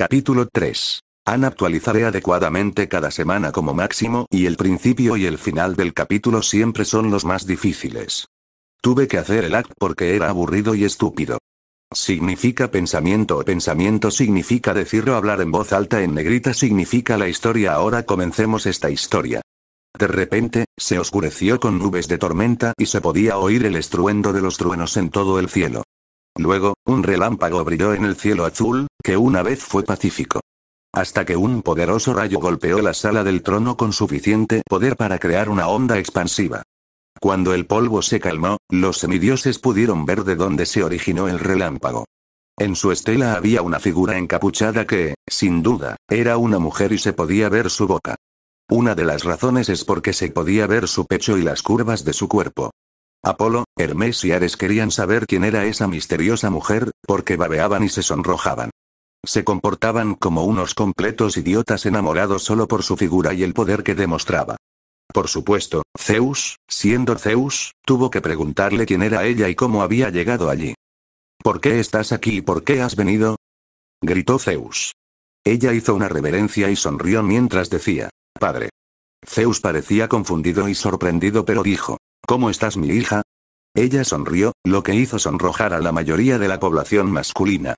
Capítulo 3. An actualizaré adecuadamente cada semana como máximo y el principio y el final del capítulo siempre son los más difíciles. Tuve que hacer el act porque era aburrido y estúpido. Significa pensamiento o pensamiento significa decirlo hablar en voz alta en negrita significa la historia ahora comencemos esta historia. De repente, se oscureció con nubes de tormenta y se podía oír el estruendo de los truenos en todo el cielo. Luego, un relámpago brilló en el cielo azul, que una vez fue pacífico. Hasta que un poderoso rayo golpeó la sala del trono con suficiente poder para crear una onda expansiva. Cuando el polvo se calmó, los semidioses pudieron ver de dónde se originó el relámpago. En su estela había una figura encapuchada que, sin duda, era una mujer y se podía ver su boca. Una de las razones es porque se podía ver su pecho y las curvas de su cuerpo. Apolo, Hermes y Ares querían saber quién era esa misteriosa mujer, porque babeaban y se sonrojaban. Se comportaban como unos completos idiotas enamorados solo por su figura y el poder que demostraba. Por supuesto, Zeus, siendo Zeus, tuvo que preguntarle quién era ella y cómo había llegado allí. ¿Por qué estás aquí y por qué has venido? gritó Zeus. Ella hizo una reverencia y sonrió mientras decía, Padre. Zeus parecía confundido y sorprendido pero dijo, ¿Cómo estás mi hija? Ella sonrió, lo que hizo sonrojar a la mayoría de la población masculina.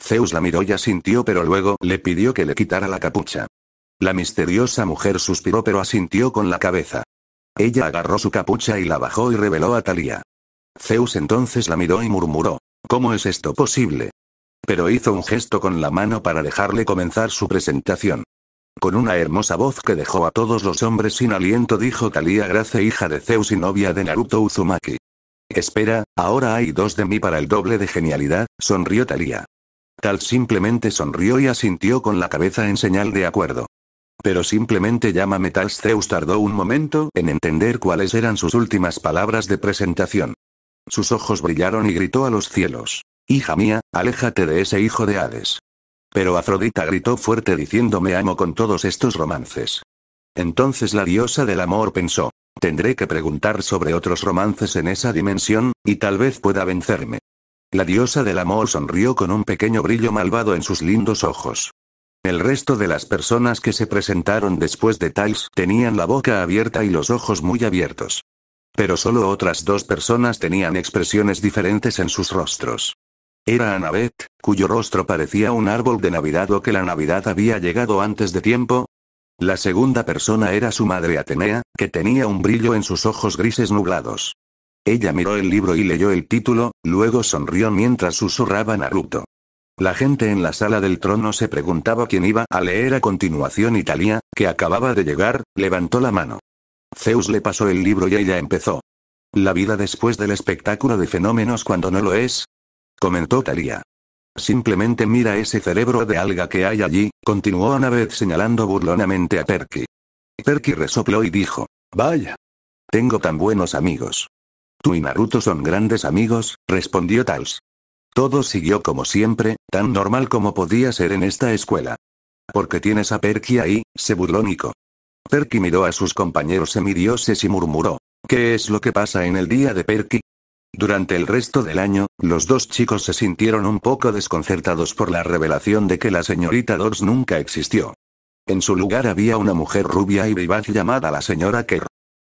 Zeus la miró y asintió pero luego le pidió que le quitara la capucha. La misteriosa mujer suspiró pero asintió con la cabeza. Ella agarró su capucha y la bajó y reveló a Talía. Zeus entonces la miró y murmuró, ¿cómo es esto posible? Pero hizo un gesto con la mano para dejarle comenzar su presentación. Con una hermosa voz que dejó a todos los hombres sin aliento dijo Talía Grace hija de Zeus y novia de Naruto Uzumaki. Espera, ahora hay dos de mí para el doble de genialidad, sonrió Talía. Tal simplemente sonrió y asintió con la cabeza en señal de acuerdo. Pero simplemente llámame tal Zeus tardó un momento en entender cuáles eran sus últimas palabras de presentación. Sus ojos brillaron y gritó a los cielos. Hija mía, aléjate de ese hijo de Hades. Pero Afrodita gritó fuerte diciendo me amo con todos estos romances. Entonces la diosa del amor pensó, tendré que preguntar sobre otros romances en esa dimensión, y tal vez pueda vencerme. La diosa del amor sonrió con un pequeño brillo malvado en sus lindos ojos. El resto de las personas que se presentaron después de Tiles tenían la boca abierta y los ojos muy abiertos. Pero solo otras dos personas tenían expresiones diferentes en sus rostros. Era Annabeth, cuyo rostro parecía un árbol de Navidad o que la Navidad había llegado antes de tiempo. La segunda persona era su madre Atenea, que tenía un brillo en sus ojos grises nublados. Ella miró el libro y leyó el título, luego sonrió mientras susurraba Naruto. La gente en la sala del trono se preguntaba quién iba a leer a continuación Italia, que acababa de llegar, levantó la mano. Zeus le pasó el libro y ella empezó. La vida después del espectáculo de fenómenos cuando no lo es, comentó Talia. Simplemente mira ese cerebro de alga que hay allí, continuó vez señalando burlonamente a Perky. Perky resopló y dijo, vaya. Tengo tan buenos amigos. Tú y Naruto son grandes amigos, respondió Tals. Todo siguió como siempre, tan normal como podía ser en esta escuela. Porque tienes a Perky ahí, se burló Nico. Perky miró a sus compañeros semidioses y murmuró. ¿Qué es lo que pasa en el día de Perky? Durante el resto del año, los dos chicos se sintieron un poco desconcertados por la revelación de que la señorita Dors nunca existió. En su lugar había una mujer rubia y vivaz llamada la señora Kerr.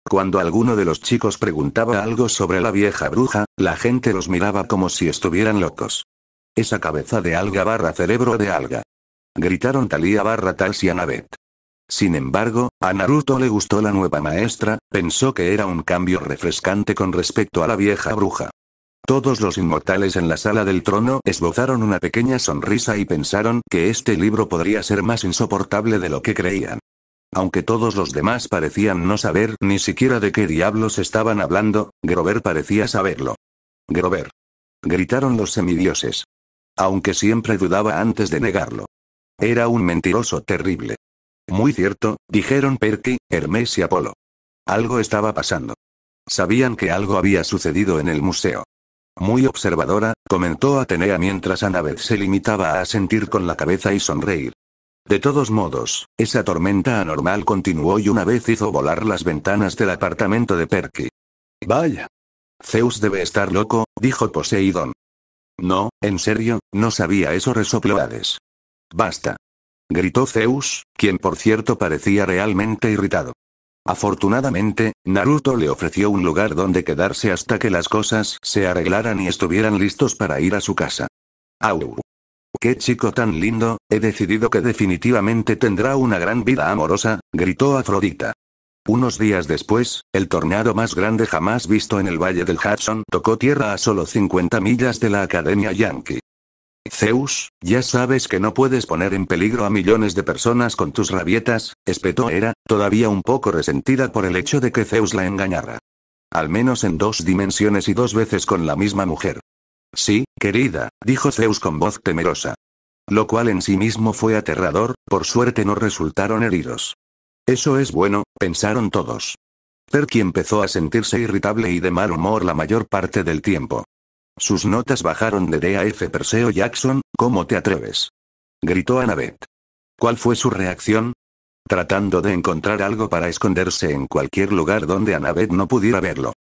Cuando alguno de los chicos preguntaba algo sobre la vieja bruja, la gente los miraba como si estuvieran locos. Esa cabeza de alga barra cerebro de alga. Gritaron Talía barra Talsianabet. Sin embargo, a Naruto le gustó la nueva maestra, pensó que era un cambio refrescante con respecto a la vieja bruja. Todos los inmortales en la sala del trono esbozaron una pequeña sonrisa y pensaron que este libro podría ser más insoportable de lo que creían. Aunque todos los demás parecían no saber ni siquiera de qué diablos estaban hablando, Grover parecía saberlo. Grover. Gritaron los semidioses. Aunque siempre dudaba antes de negarlo. Era un mentiroso terrible. Muy cierto, dijeron Perky, Hermes y Apolo. Algo estaba pasando. Sabían que algo había sucedido en el museo. Muy observadora, comentó Atenea mientras Annabeth se limitaba a sentir con la cabeza y sonreír. De todos modos, esa tormenta anormal continuó y una vez hizo volar las ventanas del apartamento de Perky. Vaya. Zeus debe estar loco, dijo Poseidón. No, en serio, no sabía eso resopló Hades. Basta gritó Zeus, quien por cierto parecía realmente irritado. Afortunadamente, Naruto le ofreció un lugar donde quedarse hasta que las cosas se arreglaran y estuvieran listos para ir a su casa. Au. ¡Qué chico tan lindo! He decidido que definitivamente tendrá una gran vida amorosa, gritó Afrodita. Unos días después, el tornado más grande jamás visto en el Valle del Hudson tocó tierra a solo 50 millas de la Academia Yankee. Zeus, ya sabes que no puedes poner en peligro a millones de personas con tus rabietas, espetó Hera, todavía un poco resentida por el hecho de que Zeus la engañara. Al menos en dos dimensiones y dos veces con la misma mujer. Sí, querida, dijo Zeus con voz temerosa. Lo cual en sí mismo fue aterrador, por suerte no resultaron heridos. Eso es bueno, pensaron todos. Perky empezó a sentirse irritable y de mal humor la mayor parte del tiempo. Sus notas bajaron de D a F. Perseo Jackson, ¿cómo te atreves? Gritó Annabeth. ¿Cuál fue su reacción? Tratando de encontrar algo para esconderse en cualquier lugar donde Annabeth no pudiera verlo.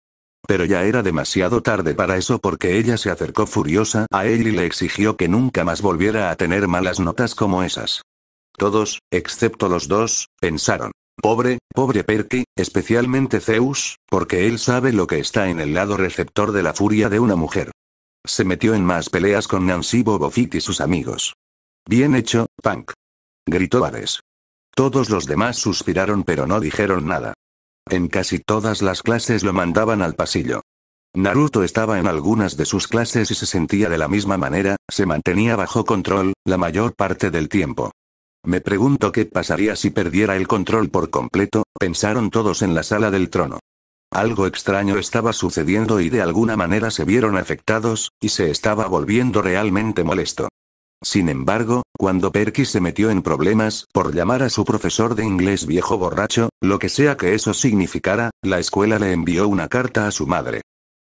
Pero ya era demasiado tarde para eso porque ella se acercó furiosa a él y le exigió que nunca más volviera a tener malas notas como esas. Todos, excepto los dos, pensaron. Pobre, pobre Perky, especialmente Zeus, porque él sabe lo que está en el lado receptor de la furia de una mujer. Se metió en más peleas con Nancy Bobofit y sus amigos. Bien hecho, Punk. Gritó Ares. Todos los demás suspiraron pero no dijeron nada. En casi todas las clases lo mandaban al pasillo. Naruto estaba en algunas de sus clases y se sentía de la misma manera, se mantenía bajo control, la mayor parte del tiempo. Me pregunto qué pasaría si perdiera el control por completo, pensaron todos en la sala del trono. Algo extraño estaba sucediendo y de alguna manera se vieron afectados, y se estaba volviendo realmente molesto. Sin embargo, cuando Perky se metió en problemas por llamar a su profesor de inglés viejo borracho, lo que sea que eso significara, la escuela le envió una carta a su madre.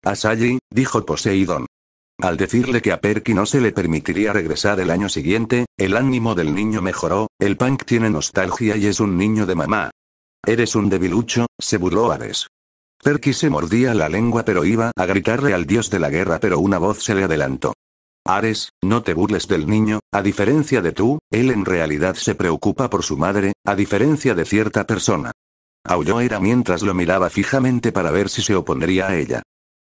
Asayi, dijo Poseidón. Al decirle que a Perky no se le permitiría regresar el año siguiente, el ánimo del niño mejoró, el punk tiene nostalgia y es un niño de mamá. Eres un debilucho, se burló Ares. Perky se mordía la lengua pero iba a gritarle al dios de la guerra pero una voz se le adelantó. Ares, no te burles del niño, a diferencia de tú, él en realidad se preocupa por su madre, a diferencia de cierta persona. Aulló era mientras lo miraba fijamente para ver si se opondría a ella.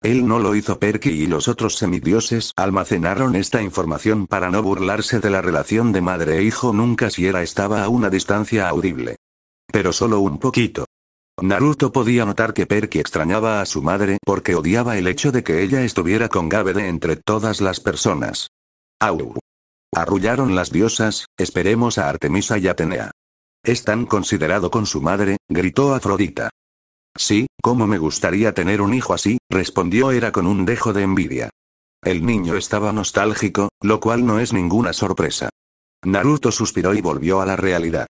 Él no lo hizo Perky y los otros semidioses almacenaron esta información para no burlarse de la relación de madre e hijo nunca si era estaba a una distancia audible. Pero solo un poquito. Naruto podía notar que Perky extrañaba a su madre porque odiaba el hecho de que ella estuviera con Gabede entre todas las personas. Au. Arrullaron las diosas, esperemos a Artemisa y Atenea. Es tan considerado con su madre, gritó Afrodita. Sí, cómo me gustaría tener un hijo así, respondió era con un dejo de envidia. El niño estaba nostálgico, lo cual no es ninguna sorpresa. Naruto suspiró y volvió a la realidad.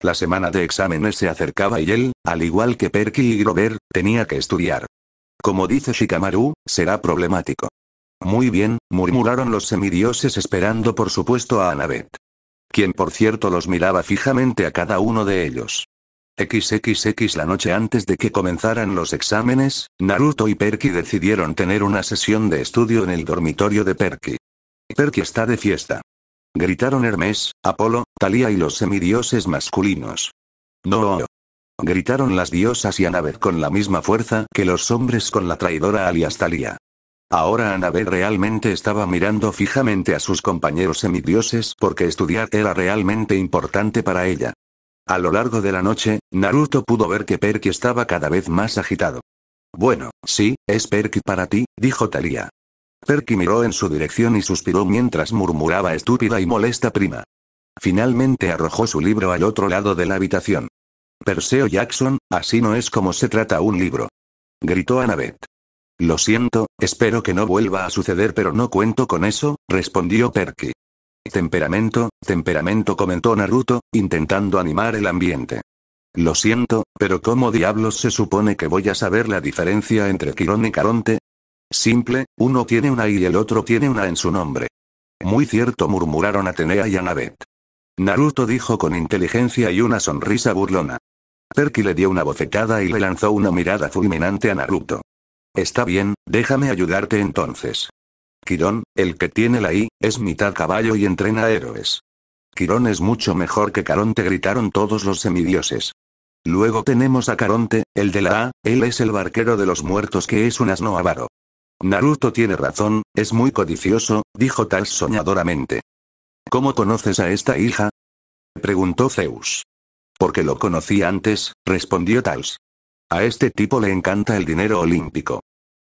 La semana de exámenes se acercaba y él, al igual que Perky y Grover, tenía que estudiar. Como dice Shikamaru, será problemático. Muy bien, murmuraron los semidioses esperando por supuesto a Annabeth. Quien por cierto los miraba fijamente a cada uno de ellos. XXX La noche antes de que comenzaran los exámenes, Naruto y Perky decidieron tener una sesión de estudio en el dormitorio de Perky. Perky está de fiesta gritaron Hermes, Apolo, Talía y los semidioses masculinos. No. Gritaron las diosas y Anabed con la misma fuerza que los hombres con la traidora alias Talía. Ahora Anabed realmente estaba mirando fijamente a sus compañeros semidioses porque estudiar era realmente importante para ella. A lo largo de la noche, Naruto pudo ver que Perky estaba cada vez más agitado. Bueno, sí, es Perky para ti, dijo Talía. Perky miró en su dirección y suspiró mientras murmuraba estúpida y molesta prima. Finalmente arrojó su libro al otro lado de la habitación. Perseo Jackson, así no es como se trata un libro. Gritó Annabeth. Lo siento, espero que no vuelva a suceder, pero no cuento con eso, respondió Perky. Temperamento, temperamento, comentó Naruto, intentando animar el ambiente. Lo siento, pero ¿cómo diablos se supone que voy a saber la diferencia entre Quirón y Caronte? Simple, uno tiene una y el otro tiene una en su nombre. Muy cierto murmuraron Atenea y Anabet. Naruto dijo con inteligencia y una sonrisa burlona. Perky le dio una bofetada y le lanzó una mirada fulminante a Naruto. Está bien, déjame ayudarte entonces. Quirón, el que tiene la I, es mitad caballo y entrena héroes. Quirón es mucho mejor que Caronte gritaron todos los semidioses. Luego tenemos a Caronte, el de la A, él es el barquero de los muertos que es un asno avaro. Naruto tiene razón, es muy codicioso, dijo Tals soñadoramente. ¿Cómo conoces a esta hija? preguntó Zeus. Porque lo conocí antes, respondió Tals. A este tipo le encanta el dinero olímpico.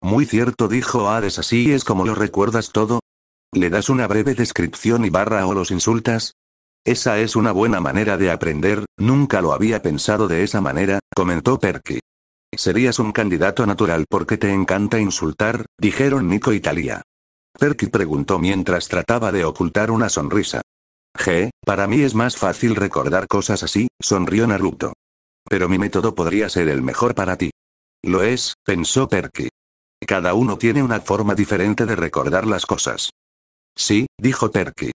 Muy cierto dijo Ares así es como lo recuerdas todo. ¿Le das una breve descripción y barra o los insultas? Esa es una buena manera de aprender, nunca lo había pensado de esa manera, comentó Perky. Serías un candidato natural porque te encanta insultar, dijeron Nico y Talia. Perky preguntó mientras trataba de ocultar una sonrisa. G, para mí es más fácil recordar cosas así, sonrió Naruto. Pero mi método podría ser el mejor para ti. Lo es, pensó Perky. Cada uno tiene una forma diferente de recordar las cosas. Sí, dijo Perky.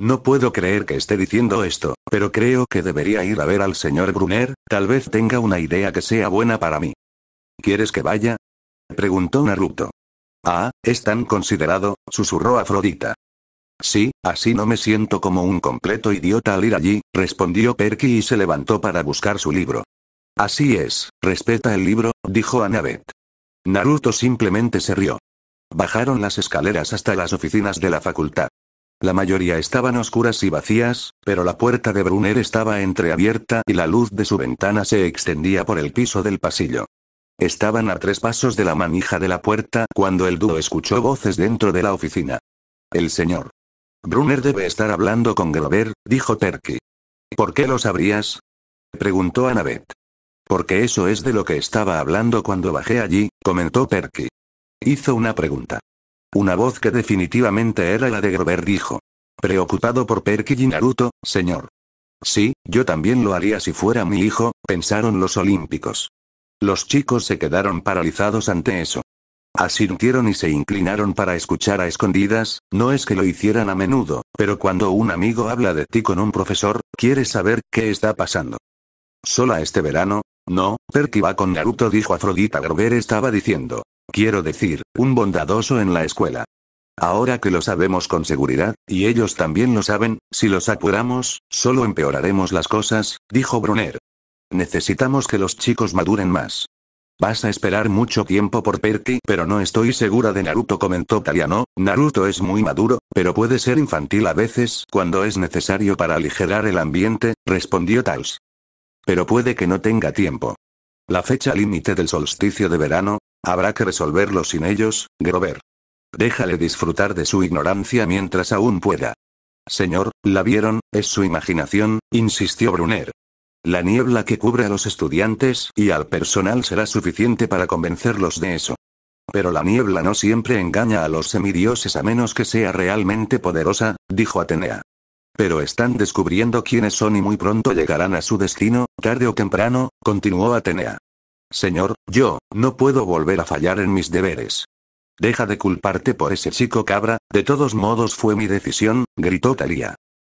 No puedo creer que esté diciendo esto, pero creo que debería ir a ver al señor Brunner, tal vez tenga una idea que sea buena para mí. ¿Quieres que vaya? preguntó Naruto. Ah, es tan considerado, susurró Afrodita. Sí, así no me siento como un completo idiota al ir allí, respondió Perky y se levantó para buscar su libro. Así es, respeta el libro, dijo Annabeth. Naruto simplemente se rió. Bajaron las escaleras hasta las oficinas de la facultad. La mayoría estaban oscuras y vacías, pero la puerta de Brunner estaba entreabierta y la luz de su ventana se extendía por el piso del pasillo. Estaban a tres pasos de la manija de la puerta cuando el dúo escuchó voces dentro de la oficina. El señor. Brunner debe estar hablando con Grover, dijo Perky. ¿Por qué lo sabrías? preguntó Annabeth. Porque eso es de lo que estaba hablando cuando bajé allí, comentó Perky. Hizo una pregunta. Una voz que definitivamente era la de Grover dijo. Preocupado por Perky y Naruto, señor. Sí, yo también lo haría si fuera mi hijo, pensaron los olímpicos. Los chicos se quedaron paralizados ante eso. Asintieron y se inclinaron para escuchar a escondidas, no es que lo hicieran a menudo, pero cuando un amigo habla de ti con un profesor, quieres saber qué está pasando. ¿Sola este verano? No, Perky va con Naruto dijo Afrodita Grover estaba diciendo, Quiero decir, un bondadoso en la escuela. Ahora que lo sabemos con seguridad, y ellos también lo saben, si los apuramos, solo empeoraremos las cosas, dijo Brunner. Necesitamos que los chicos maduren más. Vas a esperar mucho tiempo por Perky, pero no estoy segura de Naruto, comentó Taliano. Naruto es muy maduro, pero puede ser infantil a veces cuando es necesario para aligerar el ambiente, respondió Tals. Pero puede que no tenga tiempo. La fecha límite del solsticio de verano, Habrá que resolverlo sin ellos, Grover. Déjale disfrutar de su ignorancia mientras aún pueda. Señor, la vieron, es su imaginación, insistió Brunner. La niebla que cubre a los estudiantes y al personal será suficiente para convencerlos de eso. Pero la niebla no siempre engaña a los semidioses a menos que sea realmente poderosa, dijo Atenea. Pero están descubriendo quiénes son y muy pronto llegarán a su destino, tarde o temprano, continuó Atenea. Señor, yo, no puedo volver a fallar en mis deberes. Deja de culparte por ese chico cabra, de todos modos fue mi decisión, gritó Talía.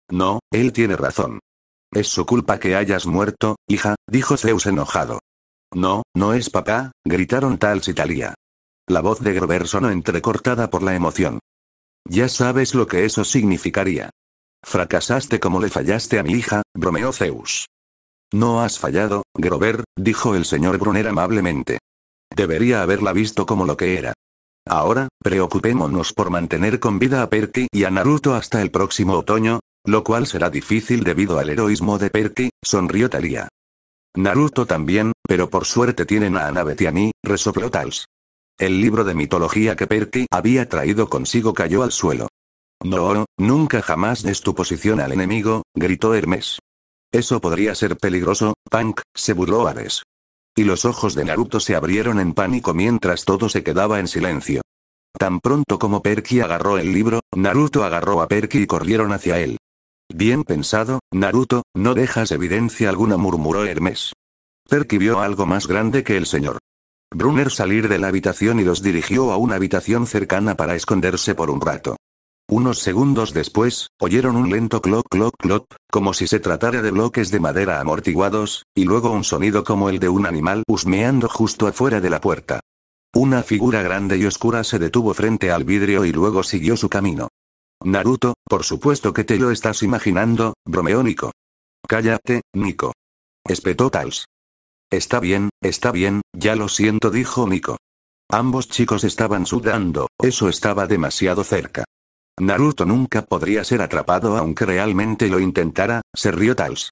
No, él tiene razón. Es su culpa que hayas muerto, hija, dijo Zeus enojado. No, no es papá, gritaron Tals y Talía. La voz de Grover sonó entrecortada por la emoción. Ya sabes lo que eso significaría. Fracasaste como le fallaste a mi hija, bromeó Zeus. No has fallado, Grover, dijo el señor Brunner amablemente. Debería haberla visto como lo que era. Ahora, preocupémonos por mantener con vida a Perky y a Naruto hasta el próximo otoño, lo cual será difícil debido al heroísmo de Perky, sonrió Talia. Naruto también, pero por suerte tienen a Anabeth y a mí, resopló Tals. El libro de mitología que Perky había traído consigo cayó al suelo. No, nunca jamás es tu posición al enemigo, gritó Hermes. Eso podría ser peligroso, Punk, se burló Ares. Y los ojos de Naruto se abrieron en pánico mientras todo se quedaba en silencio. Tan pronto como Perky agarró el libro, Naruto agarró a Perky y corrieron hacia él. Bien pensado, Naruto, no dejas evidencia alguna murmuró Hermes. Perky vio algo más grande que el señor. Brunner salir de la habitación y los dirigió a una habitación cercana para esconderse por un rato. Unos segundos después, oyeron un lento clop clop clop, como si se tratara de bloques de madera amortiguados, y luego un sonido como el de un animal husmeando justo afuera de la puerta. Una figura grande y oscura se detuvo frente al vidrio y luego siguió su camino. Naruto, por supuesto que te lo estás imaginando, bromeó Nico. Cállate, Nico. Espetó Tals. Está bien, está bien, ya lo siento, dijo Nico. Ambos chicos estaban sudando, eso estaba demasiado cerca. Naruto nunca podría ser atrapado aunque realmente lo intentara, se rió Tals.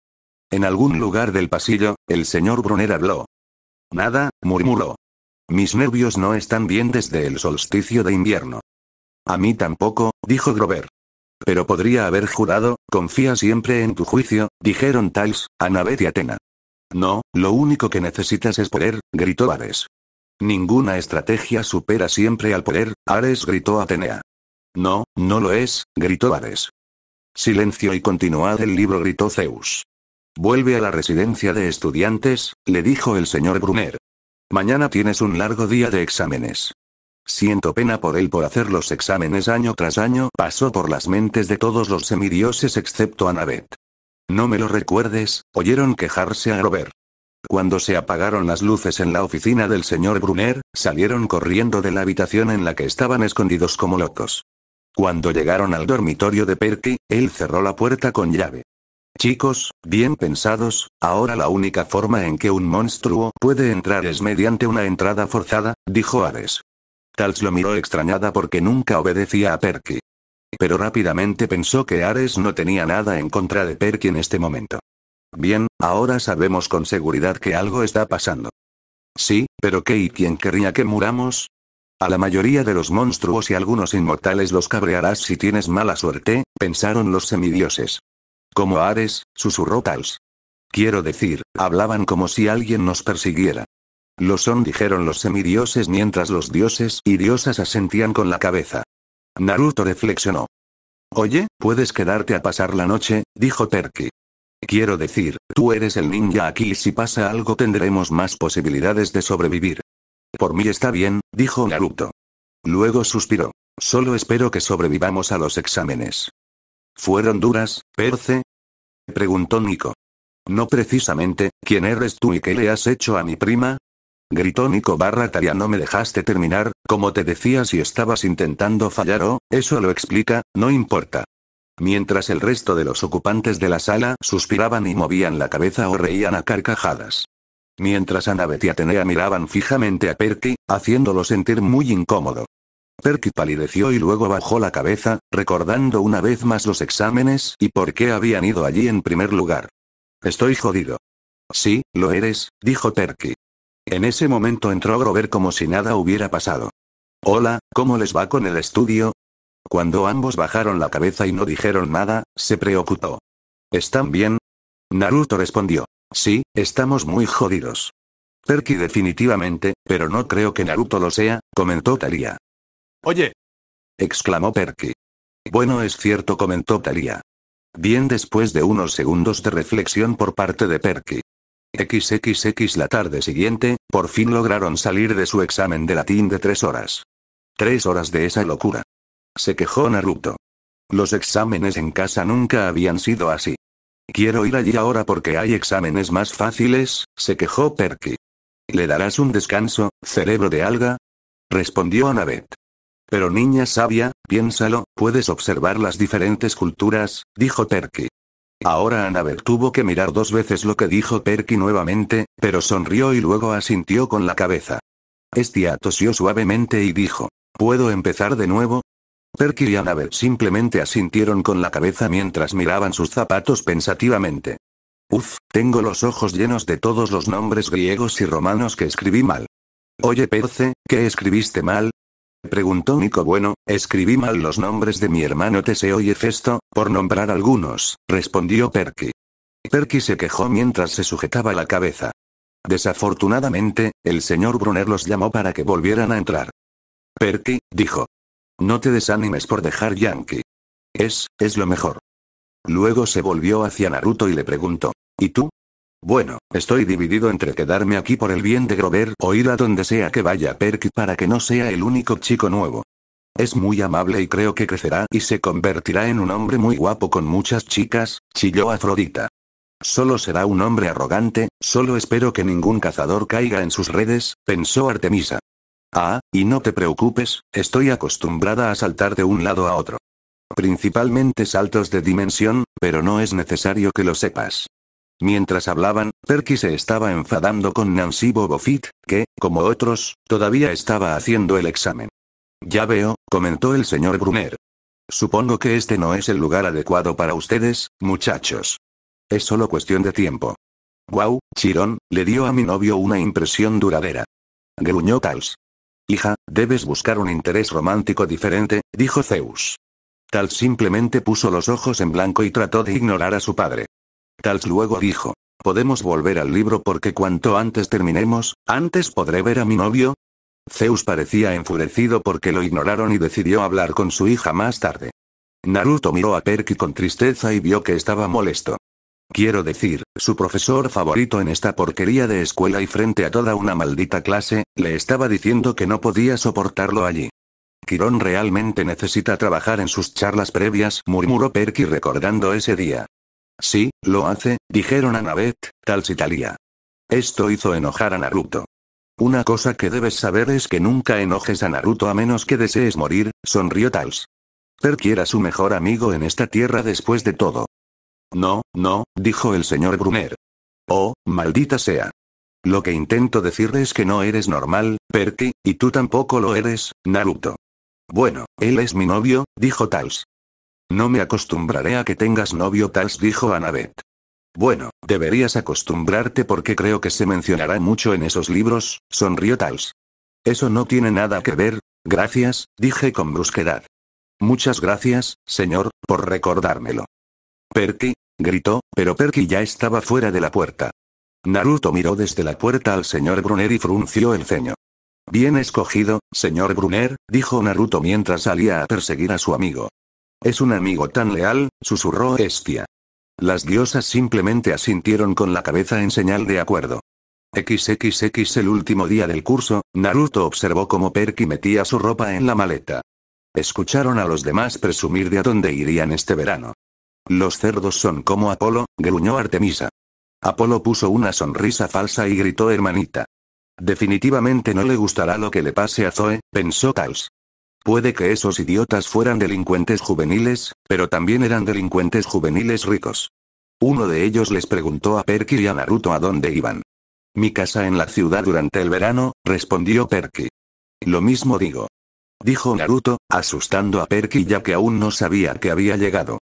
En algún lugar del pasillo, el señor Brunner habló. Nada, murmuró. Mis nervios no están bien desde el solsticio de invierno. A mí tampoco, dijo Grover. Pero podría haber jurado, confía siempre en tu juicio, dijeron Tals, Anabeth y Atena. No, lo único que necesitas es poder, gritó Ares. Ninguna estrategia supera siempre al poder, Ares gritó Atenea. No, no lo es, gritó Ares. Silencio y continuad el libro, gritó Zeus. Vuelve a la residencia de estudiantes, le dijo el señor Brunner. Mañana tienes un largo día de exámenes. Siento pena por él por hacer los exámenes año tras año, pasó por las mentes de todos los semidioses excepto Anabet. No me lo recuerdes, oyeron quejarse a Robert. Cuando se apagaron las luces en la oficina del señor Brunner, salieron corriendo de la habitación en la que estaban escondidos como locos. Cuando llegaron al dormitorio de Perky, él cerró la puerta con llave. Chicos, bien pensados, ahora la única forma en que un monstruo puede entrar es mediante una entrada forzada, dijo Ares. Tals lo miró extrañada porque nunca obedecía a Perky. Pero rápidamente pensó que Ares no tenía nada en contra de Perky en este momento. Bien, ahora sabemos con seguridad que algo está pasando. Sí, pero ¿qué y quién querría que muramos? A la mayoría de los monstruos y algunos inmortales los cabrearás si tienes mala suerte, pensaron los semidioses. Como Ares, susurró Tals. Quiero decir, hablaban como si alguien nos persiguiera. Lo son, dijeron los semidioses mientras los dioses y diosas asentían con la cabeza. Naruto reflexionó. Oye, puedes quedarte a pasar la noche, dijo Terki. Quiero decir, tú eres el ninja aquí y si pasa algo tendremos más posibilidades de sobrevivir. Por mí está bien, dijo Naruto. Luego suspiró. Solo espero que sobrevivamos a los exámenes. ¿Fueron duras, Perce? preguntó Nico. No precisamente, ¿quién eres tú y qué le has hecho a mi prima? Gritó Nico barra no me dejaste terminar, como te decía si estabas intentando fallar o, eso lo explica, no importa. Mientras el resto de los ocupantes de la sala suspiraban y movían la cabeza o reían a carcajadas. Mientras Annabeth y Atenea miraban fijamente a Perky, haciéndolo sentir muy incómodo. Perky palideció y luego bajó la cabeza, recordando una vez más los exámenes y por qué habían ido allí en primer lugar. Estoy jodido. Sí, lo eres, dijo Perky. En ese momento entró Grover como si nada hubiera pasado. Hola, ¿cómo les va con el estudio? Cuando ambos bajaron la cabeza y no dijeron nada, se preocupó. ¿Están bien? Naruto respondió. Sí, estamos muy jodidos. Perky definitivamente, pero no creo que Naruto lo sea, comentó Talia. Oye. exclamó Perky. Bueno, es cierto, comentó Talia. Bien después de unos segundos de reflexión por parte de Perky. XXX la tarde siguiente, por fin lograron salir de su examen de latín de tres horas. Tres horas de esa locura. Se quejó Naruto. Los exámenes en casa nunca habían sido así. Quiero ir allí ahora porque hay exámenes más fáciles, se quejó Perky. ¿Le darás un descanso, cerebro de alga? respondió Annabeth. Pero niña sabia, piénsalo, puedes observar las diferentes culturas, dijo Perky. Ahora Annabeth tuvo que mirar dos veces lo que dijo Perky nuevamente, pero sonrió y luego asintió con la cabeza. Estia tosió suavemente y dijo, ¿puedo empezar de nuevo? Perky y Annabel simplemente asintieron con la cabeza mientras miraban sus zapatos pensativamente. Uf, tengo los ojos llenos de todos los nombres griegos y romanos que escribí mal. Oye Perce, ¿qué escribiste mal? Preguntó Nico Bueno, escribí mal los nombres de mi hermano Teseo y Hefesto, por nombrar algunos, respondió Perky. Perky se quejó mientras se sujetaba la cabeza. Desafortunadamente, el señor Brunner los llamó para que volvieran a entrar. Perky, dijo, no te desanimes por dejar Yankee. Es, es lo mejor. Luego se volvió hacia Naruto y le preguntó. ¿Y tú? Bueno, estoy dividido entre quedarme aquí por el bien de Grover o ir a donde sea que vaya Perky para que no sea el único chico nuevo. Es muy amable y creo que crecerá y se convertirá en un hombre muy guapo con muchas chicas, chilló Afrodita. Solo será un hombre arrogante, solo espero que ningún cazador caiga en sus redes, pensó Artemisa. Ah, y no te preocupes, estoy acostumbrada a saltar de un lado a otro. Principalmente saltos de dimensión, pero no es necesario que lo sepas. Mientras hablaban, Perky se estaba enfadando con Nancy Bobofit, que, como otros, todavía estaba haciendo el examen. Ya veo, comentó el señor Brunner. Supongo que este no es el lugar adecuado para ustedes, muchachos. Es solo cuestión de tiempo. Guau, Chirón, le dio a mi novio una impresión duradera. Gruñó Tals. Hija, debes buscar un interés romántico diferente, dijo Zeus. Tal simplemente puso los ojos en blanco y trató de ignorar a su padre. Tal luego dijo, podemos volver al libro porque cuanto antes terminemos, antes podré ver a mi novio. Zeus parecía enfurecido porque lo ignoraron y decidió hablar con su hija más tarde. Naruto miró a Perky con tristeza y vio que estaba molesto. Quiero decir, su profesor favorito en esta porquería de escuela y frente a toda una maldita clase, le estaba diciendo que no podía soportarlo allí. Quirón realmente necesita trabajar en sus charlas previas, murmuró Perky recordando ese día. Sí, lo hace, dijeron a Navet, talía. Esto hizo enojar a Naruto. Una cosa que debes saber es que nunca enojes a Naruto a menos que desees morir, sonrió Tals. Perky era su mejor amigo en esta tierra después de todo. No, no, dijo el señor Brunner. Oh, maldita sea. Lo que intento decir es que no eres normal, Perky, y tú tampoco lo eres, Naruto. Bueno, él es mi novio, dijo Tals. No me acostumbraré a que tengas novio Tals, dijo Annabeth. Bueno, deberías acostumbrarte porque creo que se mencionará mucho en esos libros, sonrió Tals. Eso no tiene nada que ver, gracias, dije con brusquedad. Muchas gracias, señor, por recordármelo. Perky, gritó, pero Perky ya estaba fuera de la puerta. Naruto miró desde la puerta al señor Brunner y frunció el ceño. Bien escogido, señor Brunner, dijo Naruto mientras salía a perseguir a su amigo. Es un amigo tan leal, susurró Estia. Las diosas simplemente asintieron con la cabeza en señal de acuerdo. XXX el último día del curso, Naruto observó cómo Perky metía su ropa en la maleta. Escucharon a los demás presumir de a dónde irían este verano. Los cerdos son como Apolo, gruñó Artemisa. Apolo puso una sonrisa falsa y gritó hermanita. Definitivamente no le gustará lo que le pase a Zoe, pensó Tals. Puede que esos idiotas fueran delincuentes juveniles, pero también eran delincuentes juveniles ricos. Uno de ellos les preguntó a Perky y a Naruto a dónde iban. Mi casa en la ciudad durante el verano, respondió Perky. Lo mismo digo. Dijo Naruto, asustando a Perky ya que aún no sabía que había llegado.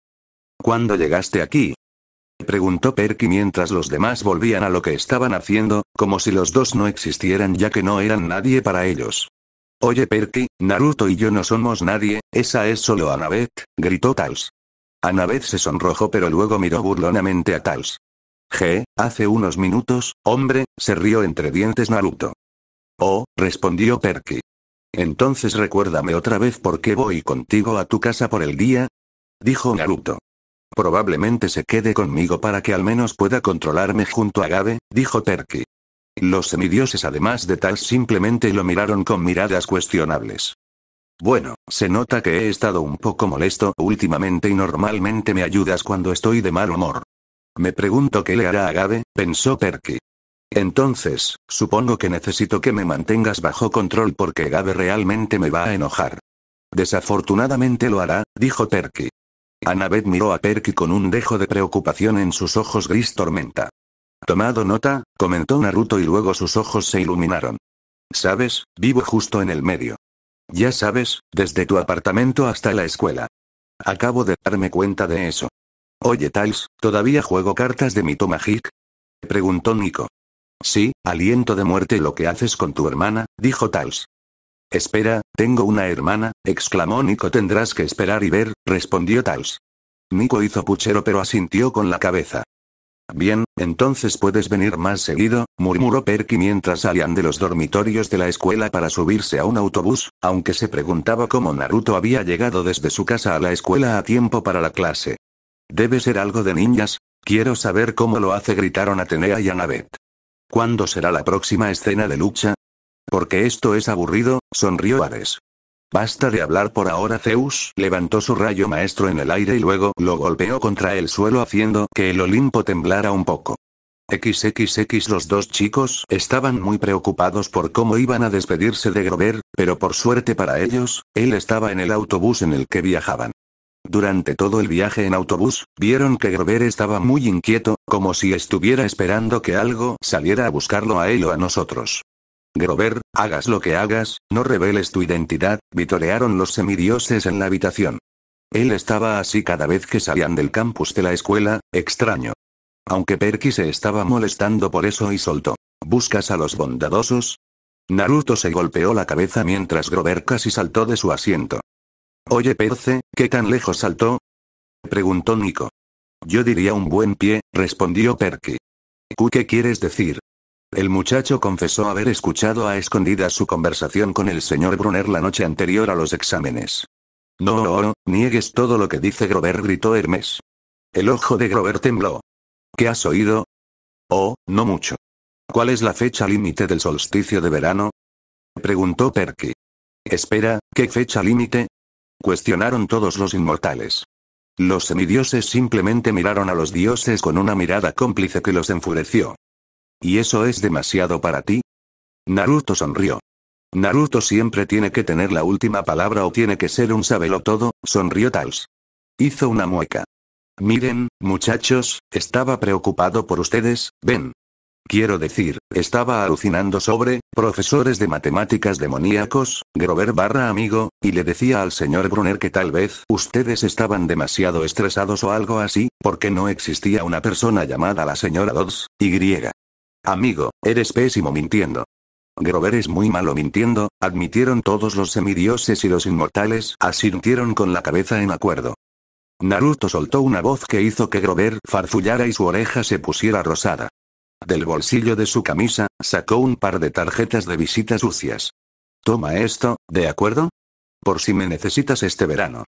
¿Cuándo llegaste aquí? preguntó Perky mientras los demás volvían a lo que estaban haciendo, como si los dos no existieran ya que no eran nadie para ellos. Oye Perky, Naruto y yo no somos nadie, esa es solo Annabeth, gritó Tals. Annabeth se sonrojó pero luego miró burlonamente a Tals. G, hace unos minutos, hombre, se rió entre dientes Naruto. Oh, respondió Perky. Entonces recuérdame otra vez por qué voy contigo a tu casa por el día, dijo Naruto. Probablemente se quede conmigo para que al menos pueda controlarme junto a Gabe, dijo Terki. Los semidioses además de tal simplemente lo miraron con miradas cuestionables. Bueno, se nota que he estado un poco molesto últimamente y normalmente me ayudas cuando estoy de mal humor. Me pregunto qué le hará a Gabe, pensó Terki. Entonces, supongo que necesito que me mantengas bajo control porque Gabe realmente me va a enojar. Desafortunadamente lo hará, dijo Terki. Annabeth miró a Perky con un dejo de preocupación en sus ojos gris tormenta. Tomado nota, comentó Naruto y luego sus ojos se iluminaron. Sabes, vivo justo en el medio. Ya sabes, desde tu apartamento hasta la escuela. Acabo de darme cuenta de eso. Oye Tals, ¿todavía juego cartas de Mito Magic? Preguntó Nico. Sí, aliento de muerte lo que haces con tu hermana, dijo Tals. Espera, tengo una hermana, exclamó Nico. Tendrás que esperar y ver, respondió Tals. Nico hizo puchero pero asintió con la cabeza. Bien, entonces puedes venir más seguido, murmuró Perky mientras salían de los dormitorios de la escuela para subirse a un autobús, aunque se preguntaba cómo Naruto había llegado desde su casa a la escuela a tiempo para la clase. Debe ser algo de niñas, quiero saber cómo lo hace, gritaron Atenea y Anabeth. ¿Cuándo será la próxima escena de lucha? Porque esto es aburrido, sonrió Ares. Basta de hablar por ahora. Zeus levantó su rayo maestro en el aire y luego lo golpeó contra el suelo haciendo que el Olimpo temblara un poco. XXX Los dos chicos estaban muy preocupados por cómo iban a despedirse de Grover, pero por suerte para ellos, él estaba en el autobús en el que viajaban. Durante todo el viaje en autobús, vieron que Grover estaba muy inquieto, como si estuviera esperando que algo saliera a buscarlo a él o a nosotros. Grover, hagas lo que hagas, no reveles tu identidad, vitorearon los semidioses en la habitación. Él estaba así cada vez que salían del campus de la escuela, extraño. Aunque Perky se estaba molestando por eso y soltó. ¿Buscas a los bondadosos? Naruto se golpeó la cabeza mientras Grover casi saltó de su asiento. Oye Perce, ¿qué tan lejos saltó? Preguntó Nico. Yo diría un buen pie, respondió Perky. ¿Qué quieres decir? El muchacho confesó haber escuchado a escondidas su conversación con el señor Brunner la noche anterior a los exámenes. No, niegues todo lo que dice Grover, gritó Hermes. El ojo de Grover tembló. ¿Qué has oído? Oh, no mucho. ¿Cuál es la fecha límite del solsticio de verano? preguntó Perky. Espera, ¿qué fecha límite? cuestionaron todos los inmortales. Los semidioses simplemente miraron a los dioses con una mirada cómplice que los enfureció. ¿Y eso es demasiado para ti? Naruto sonrió. Naruto siempre tiene que tener la última palabra o tiene que ser un sabelotodo, sonrió Tals. Hizo una mueca. Miren, muchachos, estaba preocupado por ustedes, ven. Quiero decir, estaba alucinando sobre, profesores de matemáticas demoníacos, Grover barra amigo, y le decía al señor Brunner que tal vez ustedes estaban demasiado estresados o algo así, porque no existía una persona llamada la señora Dodds, y Amigo, eres pésimo mintiendo. Grover es muy malo mintiendo, admitieron todos los semidioses y los inmortales asintieron con la cabeza en acuerdo. Naruto soltó una voz que hizo que Grover farfullara y su oreja se pusiera rosada. Del bolsillo de su camisa, sacó un par de tarjetas de visitas sucias. Toma esto, ¿de acuerdo? Por si me necesitas este verano.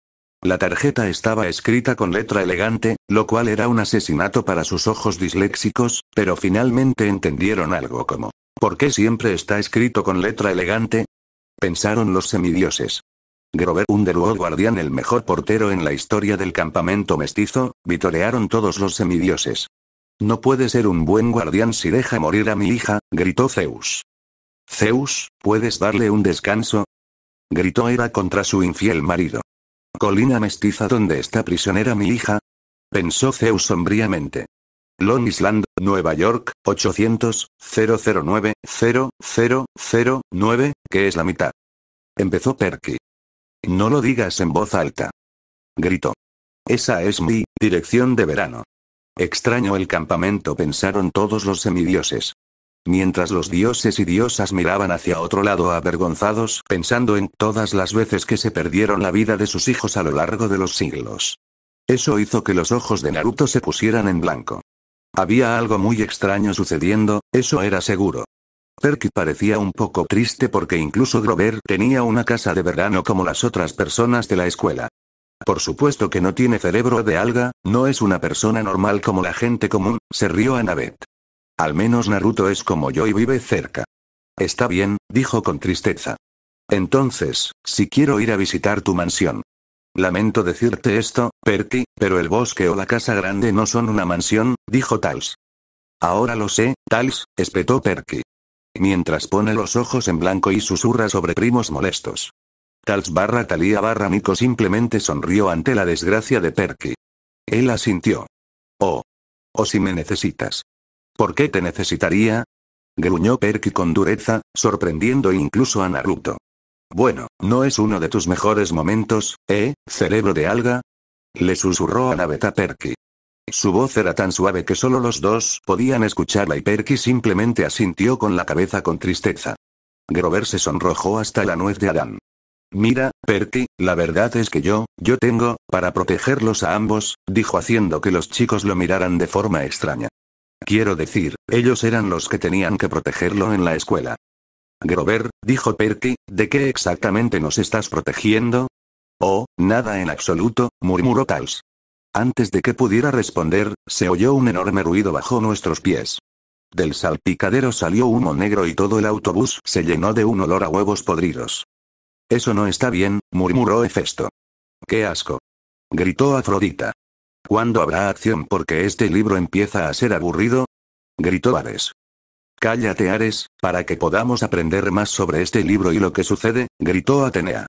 La tarjeta estaba escrita con letra elegante, lo cual era un asesinato para sus ojos disléxicos, pero finalmente entendieron algo como, ¿por qué siempre está escrito con letra elegante? Pensaron los semidioses. Grover Underwood Guardián el mejor portero en la historia del campamento mestizo, vitorearon todos los semidioses. No puede ser un buen guardián si deja morir a mi hija, gritó Zeus. Zeus, ¿puedes darle un descanso? Gritó Hera contra su infiel marido. Colina mestiza donde está prisionera mi hija. Pensó Zeus sombríamente. Long Island, Nueva York, 800-009-0009, que es la mitad. Empezó Perky. No lo digas en voz alta. Gritó. Esa es mi dirección de verano. Extraño el campamento pensaron todos los semidioses. Mientras los dioses y diosas miraban hacia otro lado avergonzados, pensando en todas las veces que se perdieron la vida de sus hijos a lo largo de los siglos. Eso hizo que los ojos de Naruto se pusieran en blanco. Había algo muy extraño sucediendo, eso era seguro. Perky parecía un poco triste porque incluso Grover tenía una casa de verano como las otras personas de la escuela. Por supuesto que no tiene cerebro de alga, no es una persona normal como la gente común, se rió Annabeth. Al menos Naruto es como yo y vive cerca. Está bien, dijo con tristeza. Entonces, si quiero ir a visitar tu mansión. Lamento decirte esto, Perky, pero el bosque o la casa grande no son una mansión, dijo Tals. Ahora lo sé, Tals, espetó Perky. Mientras pone los ojos en blanco y susurra sobre primos molestos. Tals barra Talía barra simplemente sonrió ante la desgracia de Perky. Él asintió. Oh. O oh, si me necesitas. ¿Por qué te necesitaría? Gruñó Perky con dureza, sorprendiendo incluso a Naruto. Bueno, ¿no es uno de tus mejores momentos, eh, cerebro de alga? Le susurró a Naveta Perky. Su voz era tan suave que solo los dos podían escucharla y Perky simplemente asintió con la cabeza con tristeza. Grover se sonrojó hasta la nuez de Adán. Mira, Perky, la verdad es que yo, yo tengo, para protegerlos a ambos, dijo haciendo que los chicos lo miraran de forma extraña. Quiero decir, ellos eran los que tenían que protegerlo en la escuela. Grover, dijo Perky, ¿de qué exactamente nos estás protegiendo? Oh, nada en absoluto, murmuró Tals. Antes de que pudiera responder, se oyó un enorme ruido bajo nuestros pies. Del salpicadero salió humo negro y todo el autobús se llenó de un olor a huevos podridos. Eso no está bien, murmuró Hefesto. ¡Qué asco! gritó Afrodita. ¿Cuándo habrá acción porque este libro empieza a ser aburrido? gritó Ares. Cállate Ares, para que podamos aprender más sobre este libro y lo que sucede, gritó Atenea.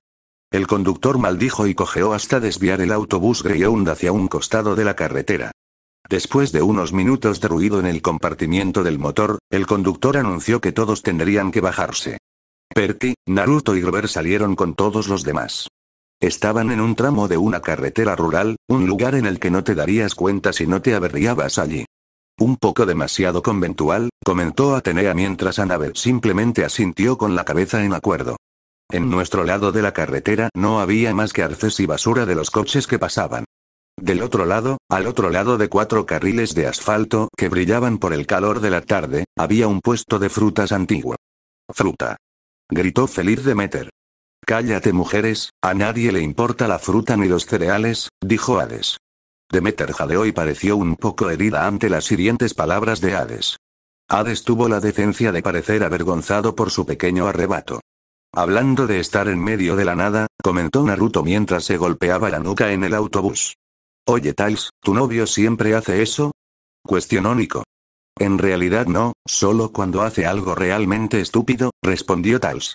El conductor maldijo y cojeó hasta desviar el autobús Greyhound hacia un costado de la carretera. Después de unos minutos de ruido en el compartimiento del motor, el conductor anunció que todos tendrían que bajarse. Perky, Naruto y Grover salieron con todos los demás. Estaban en un tramo de una carretera rural, un lugar en el que no te darías cuenta si no te averriabas allí. Un poco demasiado conventual, comentó Atenea mientras Anabel simplemente asintió con la cabeza en acuerdo. En nuestro lado de la carretera no había más que arces y basura de los coches que pasaban. Del otro lado, al otro lado de cuatro carriles de asfalto que brillaban por el calor de la tarde, había un puesto de frutas antiguo. Fruta. Gritó feliz Demeter. Cállate mujeres, a nadie le importa la fruta ni los cereales, dijo Hades. Demeter jadeó y pareció un poco herida ante las hirientes palabras de Hades. Hades tuvo la decencia de parecer avergonzado por su pequeño arrebato. Hablando de estar en medio de la nada, comentó Naruto mientras se golpeaba la nuca en el autobús. Oye Tails, ¿tu novio siempre hace eso? Cuestionó Nico. En realidad no, solo cuando hace algo realmente estúpido, respondió Tails.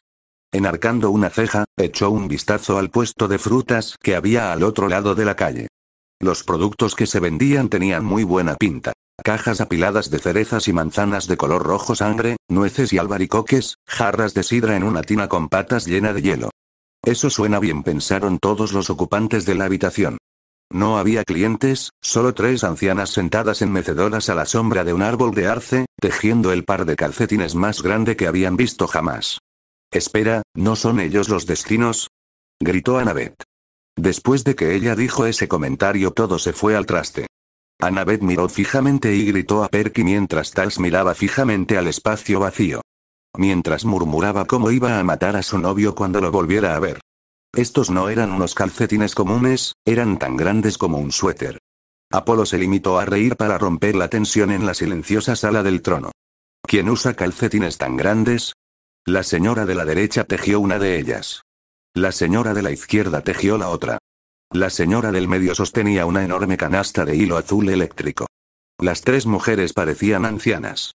Enarcando una ceja, echó un vistazo al puesto de frutas que había al otro lado de la calle. Los productos que se vendían tenían muy buena pinta. Cajas apiladas de cerezas y manzanas de color rojo sangre, nueces y albaricoques, jarras de sidra en una tina con patas llena de hielo. Eso suena bien, pensaron todos los ocupantes de la habitación. No había clientes, solo tres ancianas sentadas en mecedoras a la sombra de un árbol de arce, tejiendo el par de calcetines más grande que habían visto jamás. Espera, ¿no son ellos los destinos? gritó Annabeth. Después de que ella dijo ese comentario todo se fue al traste. Annabeth miró fijamente y gritó a Perky mientras Tals miraba fijamente al espacio vacío. Mientras murmuraba cómo iba a matar a su novio cuando lo volviera a ver. Estos no eran unos calcetines comunes, eran tan grandes como un suéter. Apolo se limitó a reír para romper la tensión en la silenciosa sala del trono. ¿Quién usa calcetines tan grandes? La señora de la derecha tejió una de ellas. La señora de la izquierda tejió la otra. La señora del medio sostenía una enorme canasta de hilo azul eléctrico. Las tres mujeres parecían ancianas.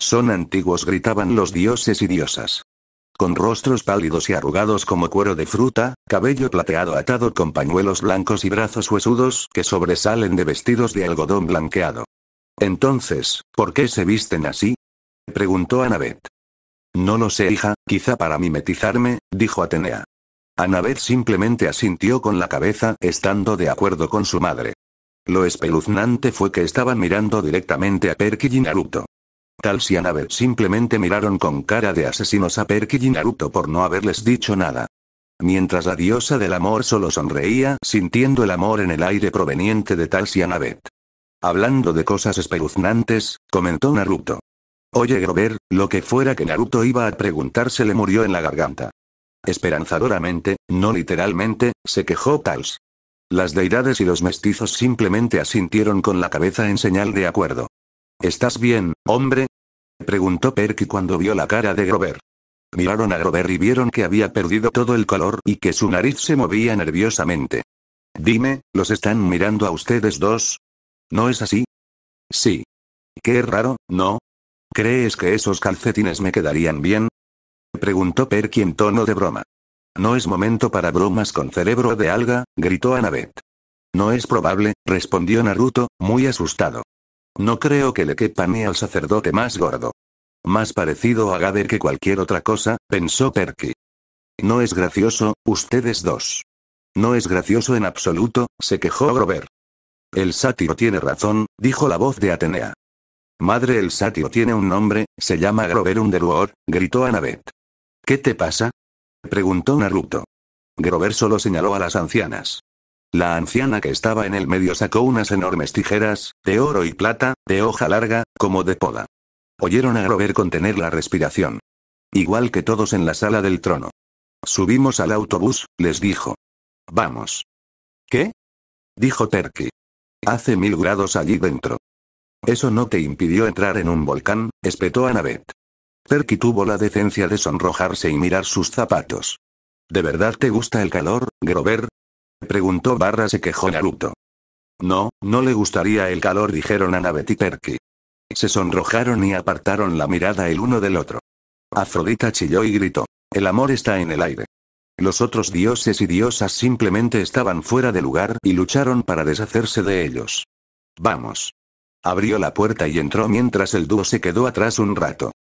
Son antiguos, gritaban los dioses y diosas. Con rostros pálidos y arrugados como cuero de fruta, cabello plateado atado con pañuelos blancos y brazos huesudos que sobresalen de vestidos de algodón blanqueado. Entonces, ¿por qué se visten así? preguntó Annabeth. No lo sé, hija, quizá para mimetizarme, dijo Atenea. Anabeth simplemente asintió con la cabeza, estando de acuerdo con su madre. Lo espeluznante fue que estaban mirando directamente a Perky y Naruto. Tal si Anabed simplemente miraron con cara de asesinos a Perky y Naruto por no haberles dicho nada. Mientras la diosa del amor solo sonreía, sintiendo el amor en el aire proveniente de Tal si Anabed. Hablando de cosas espeluznantes, comentó Naruto. Oye Grover, lo que fuera que Naruto iba a preguntar se le murió en la garganta. Esperanzadoramente, no literalmente, se quejó Tals. Las deidades y los mestizos simplemente asintieron con la cabeza en señal de acuerdo. ¿Estás bien, hombre? Preguntó Perky cuando vio la cara de Grover. Miraron a Grover y vieron que había perdido todo el color y que su nariz se movía nerviosamente. Dime, ¿los están mirando a ustedes dos? ¿No es así? Sí. Qué raro, ¿no? ¿Crees que esos calcetines me quedarían bien? Preguntó Perky en tono de broma. No es momento para bromas con cerebro de alga, gritó Annabeth. No es probable, respondió Naruto, muy asustado. No creo que le quepa ni al sacerdote más gordo. Más parecido a Gader que cualquier otra cosa, pensó Perky. No es gracioso, ustedes dos. No es gracioso en absoluto, se quejó Grover. El sátiro tiene razón, dijo la voz de Atenea. Madre el Satio tiene un nombre, se llama Grover Underwood, gritó Annabeth. ¿Qué te pasa? preguntó Naruto. Grover solo señaló a las ancianas. La anciana que estaba en el medio sacó unas enormes tijeras, de oro y plata, de hoja larga, como de poda. Oyeron a Grover contener la respiración. Igual que todos en la sala del trono. Subimos al autobús, les dijo. Vamos. ¿Qué? Dijo Terky. Hace mil grados allí dentro. Eso no te impidió entrar en un volcán, espetó Annabeth. Perky tuvo la decencia de sonrojarse y mirar sus zapatos. ¿De verdad te gusta el calor, Grover? Preguntó Barra se quejó Naruto. No, no le gustaría el calor, dijeron Annabeth y Perky. Se sonrojaron y apartaron la mirada el uno del otro. Afrodita chilló y gritó. El amor está en el aire. Los otros dioses y diosas simplemente estaban fuera de lugar y lucharon para deshacerse de ellos. Vamos. Abrió la puerta y entró mientras el dúo se quedó atrás un rato.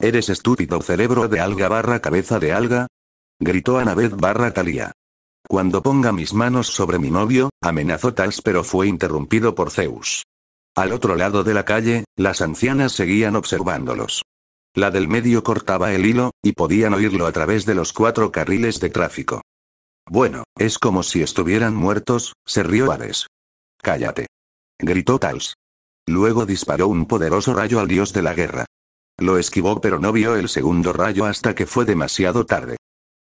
¿Eres estúpido cerebro de alga barra cabeza de alga? Gritó Anabed barra Talía. Cuando ponga mis manos sobre mi novio, amenazó Tals pero fue interrumpido por Zeus. Al otro lado de la calle, las ancianas seguían observándolos. La del medio cortaba el hilo, y podían oírlo a través de los cuatro carriles de tráfico. Bueno, es como si estuvieran muertos, se rió Ares. Cállate. Gritó Tals. Luego disparó un poderoso rayo al dios de la guerra. Lo esquivó pero no vio el segundo rayo hasta que fue demasiado tarde.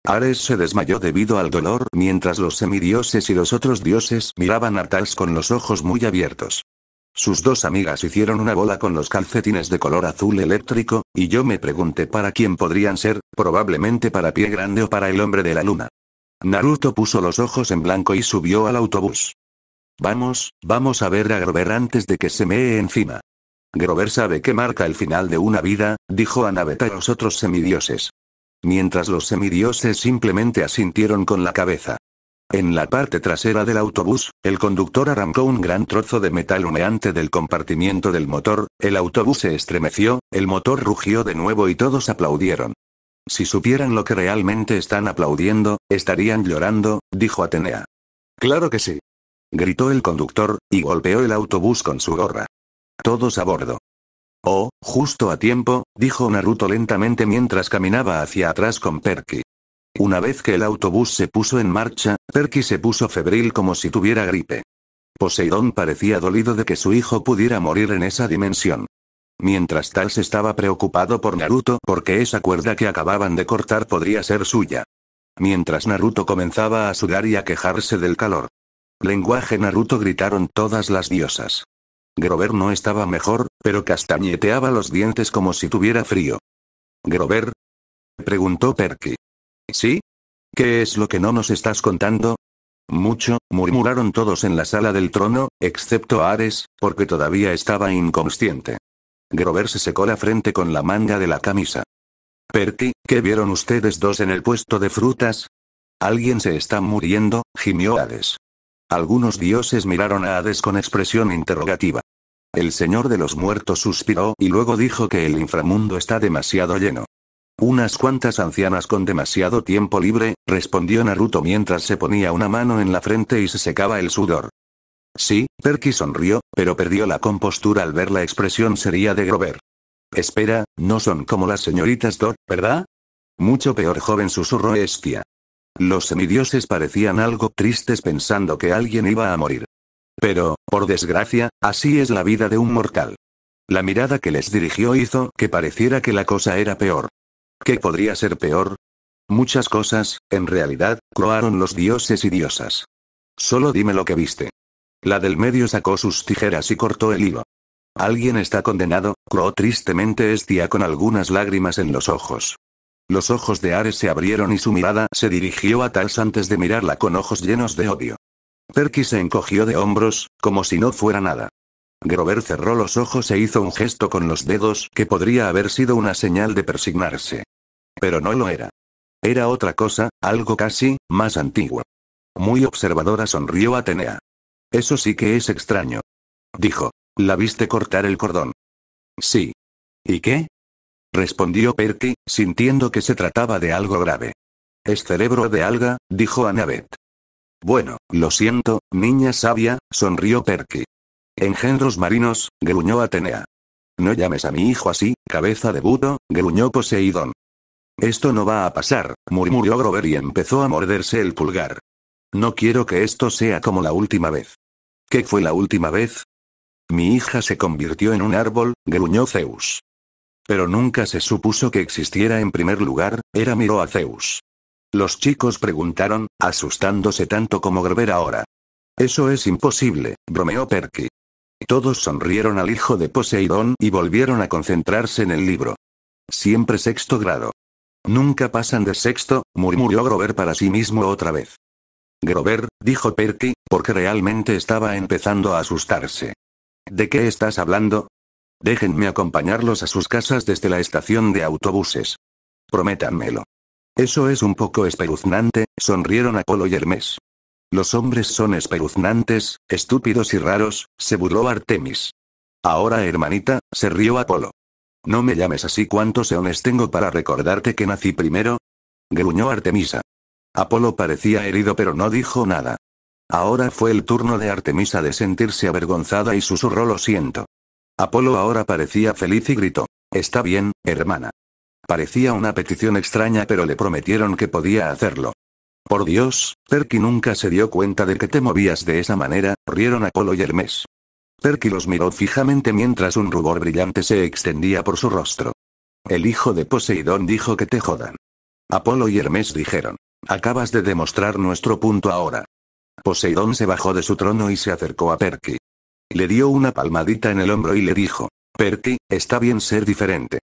Ares se desmayó debido al dolor mientras los semidioses y los otros dioses miraban a Tals con los ojos muy abiertos. Sus dos amigas hicieron una bola con los calcetines de color azul eléctrico, y yo me pregunté para quién podrían ser, probablemente para Pie Grande o para el Hombre de la Luna. Naruto puso los ojos en blanco y subió al autobús. Vamos, vamos a ver a Grover antes de que se mee encima. Grover sabe que marca el final de una vida, dijo Anabeta a los otros semidioses. Mientras los semidioses simplemente asintieron con la cabeza. En la parte trasera del autobús, el conductor arrancó un gran trozo de metal humeante del compartimiento del motor, el autobús se estremeció, el motor rugió de nuevo y todos aplaudieron. Si supieran lo que realmente están aplaudiendo, estarían llorando, dijo Atenea. Claro que sí gritó el conductor, y golpeó el autobús con su gorra. Todos a bordo. Oh, justo a tiempo, dijo Naruto lentamente mientras caminaba hacia atrás con Perky. Una vez que el autobús se puso en marcha, Perky se puso febril como si tuviera gripe. Poseidón parecía dolido de que su hijo pudiera morir en esa dimensión. Mientras se estaba preocupado por Naruto porque esa cuerda que acababan de cortar podría ser suya. Mientras Naruto comenzaba a sudar y a quejarse del calor. Lenguaje Naruto gritaron todas las diosas. Grover no estaba mejor, pero castañeteaba los dientes como si tuviera frío. ¿Grover? preguntó Perky. ¿Sí? ¿Qué es lo que no nos estás contando? Mucho, murmuraron todos en la sala del trono, excepto Ares, porque todavía estaba inconsciente. Grover se secó la frente con la manga de la camisa. Perky, ¿qué vieron ustedes dos en el puesto de frutas? Alguien se está muriendo, gimió Ares. Algunos dioses miraron a Hades con expresión interrogativa. El señor de los muertos suspiró y luego dijo que el inframundo está demasiado lleno. Unas cuantas ancianas con demasiado tiempo libre, respondió Naruto mientras se ponía una mano en la frente y se secaba el sudor. Sí, Perky sonrió, pero perdió la compostura al ver la expresión seria de Grover. Espera, no son como las señoritas Thor, ¿verdad? Mucho peor joven susurró Estia. Los semidioses parecían algo tristes pensando que alguien iba a morir. Pero, por desgracia, así es la vida de un mortal. La mirada que les dirigió hizo que pareciera que la cosa era peor. ¿Qué podría ser peor? Muchas cosas, en realidad, croaron los dioses y diosas. Solo dime lo que viste. La del medio sacó sus tijeras y cortó el hilo. Alguien está condenado, croó tristemente Estia con algunas lágrimas en los ojos. Los ojos de Ares se abrieron y su mirada se dirigió a Tals antes de mirarla con ojos llenos de odio. Perky se encogió de hombros, como si no fuera nada. Grover cerró los ojos e hizo un gesto con los dedos que podría haber sido una señal de persignarse. Pero no lo era. Era otra cosa, algo casi, más antiguo. Muy observadora sonrió Atenea. Eso sí que es extraño. Dijo. La viste cortar el cordón. Sí. ¿Y qué? respondió Perky, sintiendo que se trataba de algo grave. Es cerebro de alga, dijo Annabeth. Bueno, lo siento, niña sabia, sonrió Perky. Engendros marinos, gruñó Atenea. No llames a mi hijo así, cabeza de buto, gruñó Poseidón. Esto no va a pasar, murmuró Grover y empezó a morderse el pulgar. No quiero que esto sea como la última vez. ¿Qué fue la última vez? Mi hija se convirtió en un árbol, gruñó Zeus pero nunca se supuso que existiera en primer lugar, era miró a Zeus. Los chicos preguntaron, asustándose tanto como Grover ahora. Eso es imposible, bromeó Perky. Todos sonrieron al hijo de Poseidón y volvieron a concentrarse en el libro. Siempre sexto grado. Nunca pasan de sexto, murmuró Grover para sí mismo otra vez. Grover, dijo Perky, porque realmente estaba empezando a asustarse. ¿De qué estás hablando? Déjenme acompañarlos a sus casas desde la estación de autobuses. Prométanmelo. Eso es un poco espeluznante, sonrieron Apolo y Hermes. Los hombres son espeluznantes, estúpidos y raros, se burló Artemis. Ahora, hermanita, se rió Apolo. No me llames así cuántos eones tengo para recordarte que nací primero. Gruñó Artemisa. Apolo parecía herido pero no dijo nada. Ahora fue el turno de Artemisa de sentirse avergonzada y susurró lo siento. Apolo ahora parecía feliz y gritó. Está bien, hermana. Parecía una petición extraña pero le prometieron que podía hacerlo. Por Dios, Perky nunca se dio cuenta de que te movías de esa manera, rieron Apolo y Hermes. Perky los miró fijamente mientras un rubor brillante se extendía por su rostro. El hijo de Poseidón dijo que te jodan. Apolo y Hermes dijeron. Acabas de demostrar nuestro punto ahora. Poseidón se bajó de su trono y se acercó a Perky. Le dio una palmadita en el hombro y le dijo. Perky, está bien ser diferente.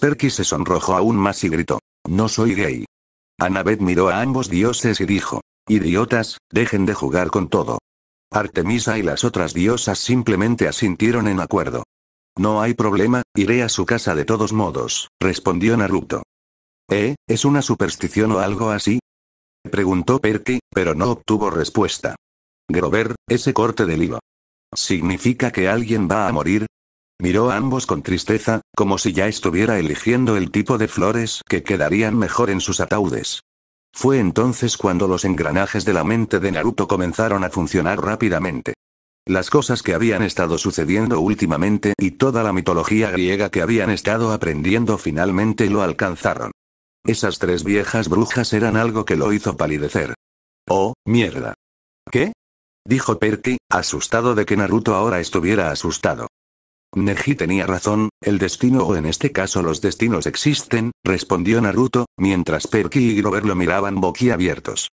Perky se sonrojó aún más y gritó. No soy gay. Annabeth miró a ambos dioses y dijo. Idiotas, dejen de jugar con todo. Artemisa y las otras diosas simplemente asintieron en acuerdo. No hay problema, iré a su casa de todos modos, respondió Naruto. ¿Eh? ¿Es una superstición o algo así? Preguntó Perky, pero no obtuvo respuesta. Grover, ese corte del hilo. ¿Significa que alguien va a morir? Miró a ambos con tristeza, como si ya estuviera eligiendo el tipo de flores que quedarían mejor en sus ataúdes. Fue entonces cuando los engranajes de la mente de Naruto comenzaron a funcionar rápidamente. Las cosas que habían estado sucediendo últimamente y toda la mitología griega que habían estado aprendiendo finalmente lo alcanzaron. Esas tres viejas brujas eran algo que lo hizo palidecer. Oh, mierda. ¿Qué? dijo Perky, asustado de que Naruto ahora estuviera asustado. Neji tenía razón, el destino o en este caso los destinos existen, respondió Naruto, mientras Perky y Grover lo miraban boquiabiertos.